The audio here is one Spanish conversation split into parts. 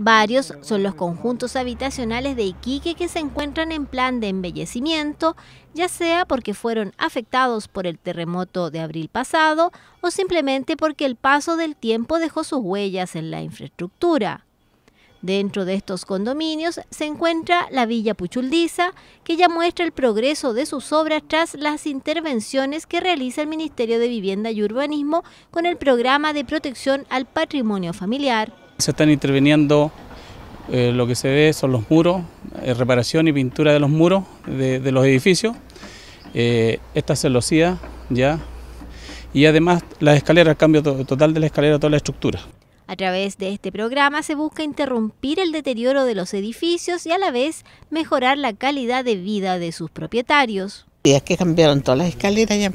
Varios son los conjuntos habitacionales de Iquique que se encuentran en plan de embellecimiento, ya sea porque fueron afectados por el terremoto de abril pasado o simplemente porque el paso del tiempo dejó sus huellas en la infraestructura. Dentro de estos condominios se encuentra la Villa Puchuldiza, que ya muestra el progreso de sus obras tras las intervenciones que realiza el Ministerio de Vivienda y Urbanismo con el programa de protección al patrimonio familiar. Se están interviniendo, eh, lo que se ve son los muros, eh, reparación y pintura de los muros de, los edificios, eh, esta celosía ya, y además las escaleras, el cambio total de la escalera toda la estructura. A través de este programa se busca interrumpir el deterioro de los edificios y a la vez mejorar la calidad de vida de sus propietarios. Es que cambiaron todas las escaleras ya.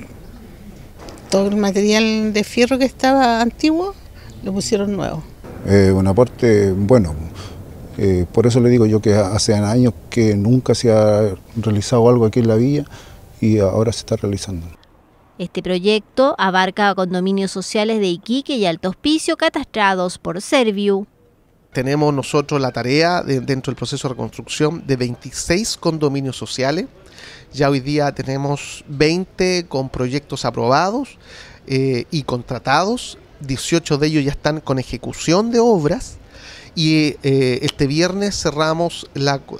Todo el material de fierro que estaba antiguo lo pusieron nuevo. Eh, un aporte bueno. Eh, por eso le digo yo que hace años que nunca se ha realizado algo aquí en la villa y ahora se está realizando. Este proyecto abarca condominios sociales de Iquique y Alto Hospicio catastrados por Serviu. Tenemos nosotros la tarea dentro del proceso de reconstrucción de 26 condominios sociales. Ya hoy día tenemos 20 con proyectos aprobados eh, y contratados. 18 de ellos ya están con ejecución de obras. Y eh, este viernes cerramos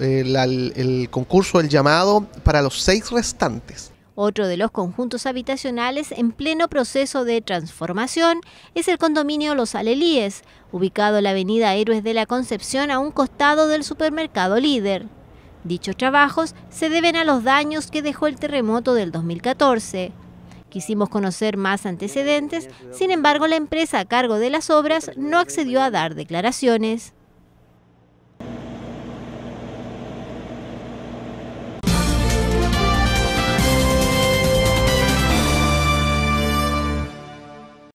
eh, el concurso el llamado para los seis restantes. Otro de los conjuntos habitacionales en pleno proceso de transformación es el condominio Los Alelíes, ubicado en la avenida Héroes de la Concepción a un costado del supermercado Líder. Dichos trabajos se deben a los daños que dejó el terremoto del 2014. Quisimos conocer más antecedentes, sin embargo la empresa a cargo de las obras no accedió a dar declaraciones.